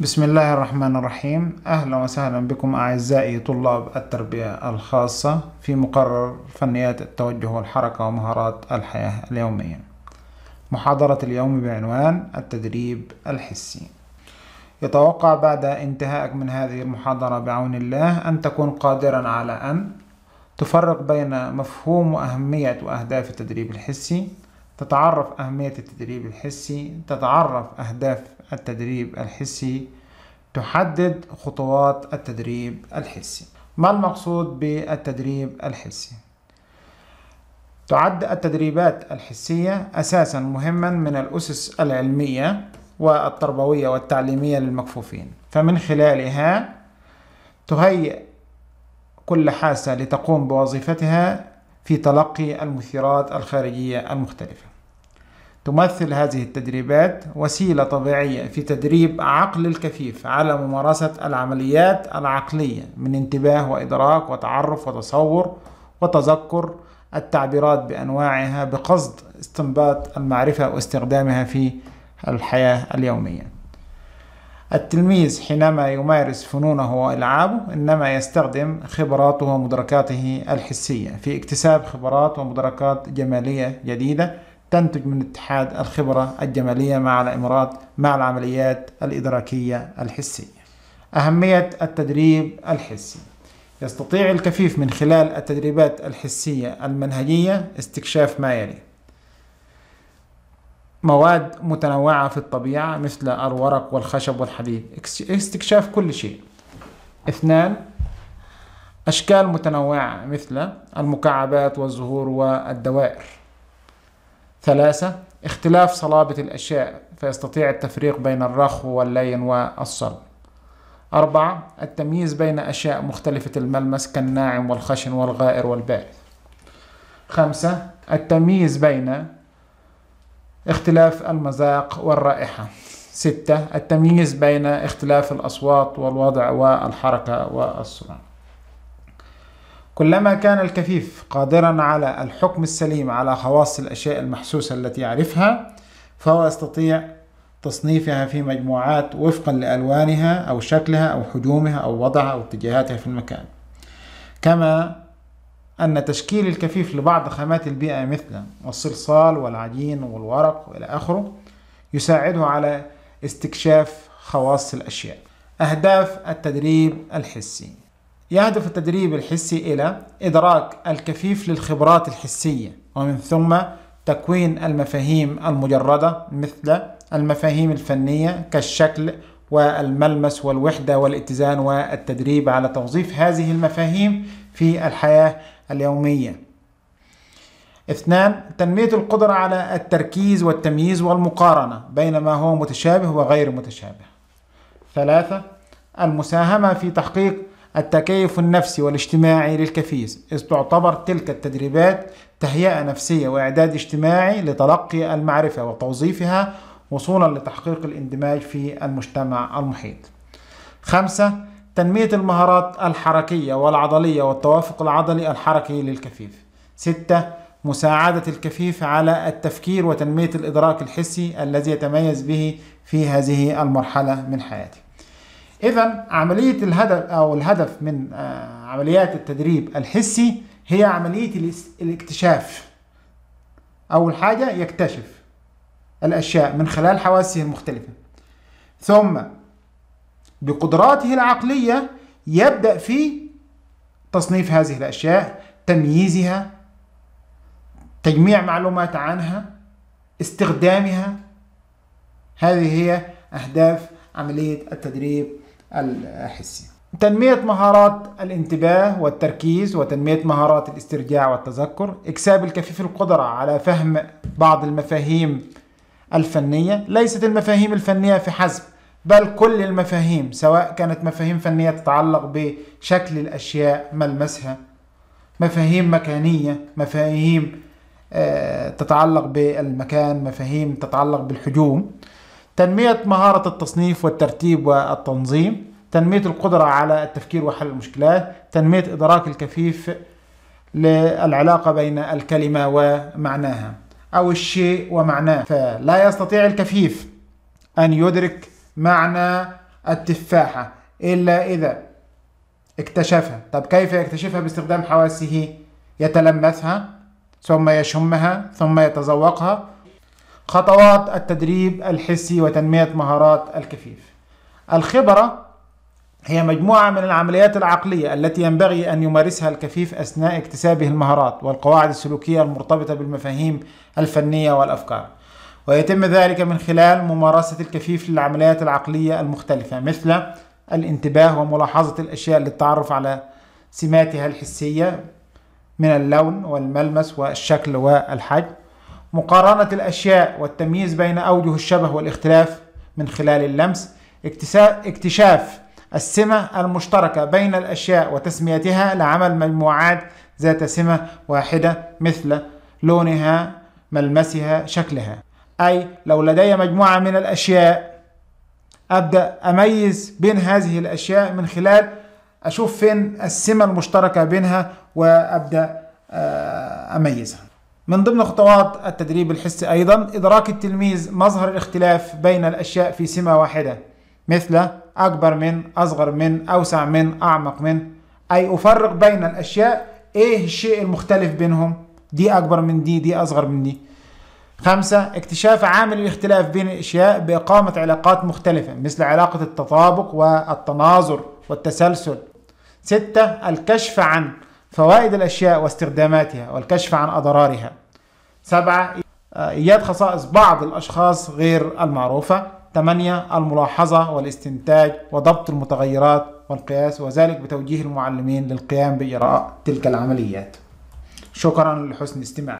بسم الله الرحمن الرحيم أهلا وسهلا بكم أعزائي طلاب التربية الخاصة في مقرر فنيات التوجه والحركة ومهارات الحياة اليومية محاضرة اليوم بعنوان التدريب الحسي يتوقع بعد انتهائك من هذه المحاضرة بعون الله أن تكون قادرا على أن تفرق بين مفهوم وأهمية وأهداف التدريب الحسي تتعرف أهمية التدريب الحسي تتعرف أهداف التدريب الحسي تحدد خطوات التدريب الحسي ما المقصود بالتدريب الحسي تعد التدريبات الحسية أساسا مهما من الأسس العلمية والتربوية والتعليمية للمكفوفين فمن خلالها تهيئ كل حاسة لتقوم بوظيفتها في تلقي المثيرات الخارجية المختلفة تمثل هذه التدريبات وسيلة طبيعية في تدريب عقل الكفيف على ممارسة العمليات العقلية من انتباه وإدراك وتعرف وتصور وتذكر التعبيرات بأنواعها بقصد استنباط المعرفة واستخدامها في الحياة اليومية. التلميذ حينما يمارس فنونه وألعابه إنما يستخدم خبراته ومدركاته الحسية في اكتساب خبرات ومدركات جمالية جديدة تنتج من اتحاد الخبرة الجمالية مع الإمارات مع العمليات الإدراكية الحسية أهمية التدريب الحسي يستطيع الكفيف من خلال التدريبات الحسية المنهجية استكشاف ما يلي مواد متنوعة في الطبيعة مثل الورق والخشب والحديد استكشاف كل شيء اثنان أشكال متنوعة مثل المكعبات والزهور والدوائر ثلاثة اختلاف صلابة الأشياء فيستطيع التفريق بين الرخو واللين والصلب أربعة التمييز بين أشياء مختلفة الملمس كالناعم والخشن والغائر والبائس خمسة التمييز بين اختلاف المذاق والرائحة ستة التمييز بين اختلاف الأصوات والوضع والحركة والصوت كلما كان الكفيف قادرا على الحكم السليم على خواص الأشياء المحسوسة التي يعرفها فهو يستطيع تصنيفها في مجموعات وفقا لألوانها أو شكلها أو حجومها أو وضعها أو اتجاهاتها في المكان كما أن تشكيل الكفيف لبعض خامات البيئة مثل الصلصال والعجين والورق وإلى آخره يساعده على استكشاف خواص الأشياء أهداف التدريب الحسي يهدف التدريب الحسي إلى إدراك الكفيف للخبرات الحسية ومن ثم تكوين المفاهيم المجردة مثل المفاهيم الفنية كالشكل والملمس والوحدة والاتزان والتدريب على توظيف هذه المفاهيم في الحياة اليومية. اثنان تنمية القدرة على التركيز والتمييز والمقارنة بين ما هو متشابه وغير متشابه. ثلاثة المساهمة في تحقيق التكيف النفسي والاجتماعي للكفيس إذ تعتبر تلك التدريبات تهيئة نفسية وإعداد اجتماعي لتلقي المعرفة وتوظيفها وصولا لتحقيق الاندماج في المجتمع المحيط خمسة تنمية المهارات الحركية والعضلية والتوافق العضلي الحركي للكفيف ستة مساعدة الكفيف على التفكير وتنمية الإدراك الحسي الذي يتميز به في هذه المرحلة من حياته إذا عملية الهدف أو الهدف من آه، عمليات التدريب الحسي هي عملية الاكتشاف أول حاجة يكتشف الأشياء من خلال حواسه المختلفة ثم بقدراته العقلية يبدأ في تصنيف هذه الأشياء تمييزها تجميع معلومات عنها استخدامها هذه هي أهداف عملية التدريب الحسي تنمية مهارات الانتباه والتركيز وتنمية مهارات الاسترجاع والتذكر إكساب الكفيف القدرة على فهم بعض المفاهيم الفنية ليست المفاهيم الفنية في حسب بل كل المفاهيم سواء كانت مفاهيم فنية تتعلق بشكل الأشياء ملمسها مفاهيم مكانية مفاهيم آه، تتعلق بالمكان مفاهيم تتعلق بالحجوم تنمية مهارة التصنيف والترتيب والتنظيم تنمية القدرة على التفكير وحل المشكلات تنمية إدراك الكفيف للعلاقة بين الكلمة ومعناها أو الشيء ومعناه فلا يستطيع الكفيف أن يدرك معنى التفاحة إلا إذا اكتشفها طب كيف يكتشفها باستخدام حواسه يتلمسها ثم يشمها ثم يتذوقها خطوات التدريب الحسي وتنمية مهارات الكفيف الخبرة هي مجموعة من العمليات العقلية التي ينبغي أن يمارسها الكفيف أثناء اكتسابه المهارات والقواعد السلوكية المرتبطة بالمفاهيم الفنية والأفكار ويتم ذلك من خلال ممارسة الكفيف للعمليات العقلية المختلفة مثل الانتباه وملاحظة الأشياء للتعرف على سماتها الحسية من اللون والملمس والشكل والحجم مقارنة الأشياء والتمييز بين أوجه الشبه والاختلاف من خلال اللمس اكتشاف السمة المشتركة بين الأشياء وتسميتها لعمل مجموعات ذات سمة واحدة مثل لونها ملمسها شكلها أي لو لدي مجموعة من الأشياء أبدأ أميز بين هذه الأشياء من خلال أشوف فين السمة المشتركة بينها وأبدأ آه، أميزها من ضمن خطوات التدريب الحسي أيضا إدراك التلميذ مظهر الاختلاف بين الأشياء في سمة واحدة مثل أكبر من أصغر من أوسع من أعمق من أي أفرق بين الأشياء إيه الشيء المختلف بينهم دي أكبر من دي دي أصغر من دي خمسة اكتشاف عامل الاختلاف بين الأشياء بإقامة علاقات مختلفة مثل علاقة التطابق والتناظر والتسلسل ستة الكشف عن فوائد الأشياء واستخداماتها والكشف عن أضرارها سبعة إيجاد خصائص بعض الأشخاص غير المعروفة ثمانية الملاحظة والاستنتاج وضبط المتغيرات والقياس وذلك بتوجيه المعلمين للقيام بإجراء تلك العمليات شكرا لحسن استماعكم